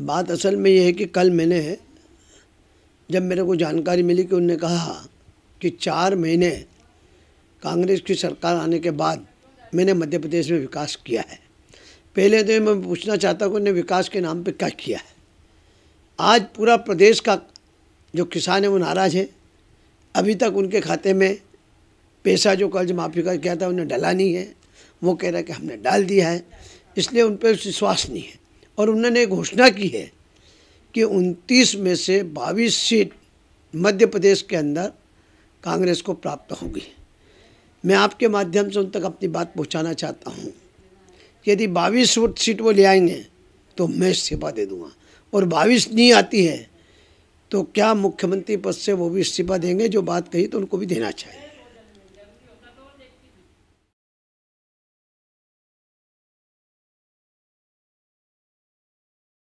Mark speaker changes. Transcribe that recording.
Speaker 1: बात असल में यह है कि कल मैंने जब मेरे को जानकारी मिली कि उनने कहा कि चार महीने कांग्रेस की सरकार आने के बाद मैंने मध्य प्रदेश में विकास किया है पहले तो मैं पूछना चाहता हूँ उन्होंने विकास के नाम पे क्या किया है आज पूरा प्रदेश का जो किसान है वो नाराज़ है अभी तक उनके खाते में पैसा जो कर्ज माफ़ी का किया था उन्हें डला नहीं है वो कह रहा है कि हमने डाल दिया है इसलिए उन पर विश्वास नहीं है और उन्होंने घोषणा की है कि 29 में से 22 सीट मध्य प्रदेश के अंदर कांग्रेस को प्राप्त होगी मैं आपके माध्यम से उन तक अपनी बात पहुंचाना चाहता हूं यदि 22 सीट वो ले आएंगे तो मैं इस्तीफा दे दूंगा और 22 नहीं आती है तो क्या मुख्यमंत्री पद से वो भी इस्तीफा देंगे जो बात कही तो उनको भी देना चाहिए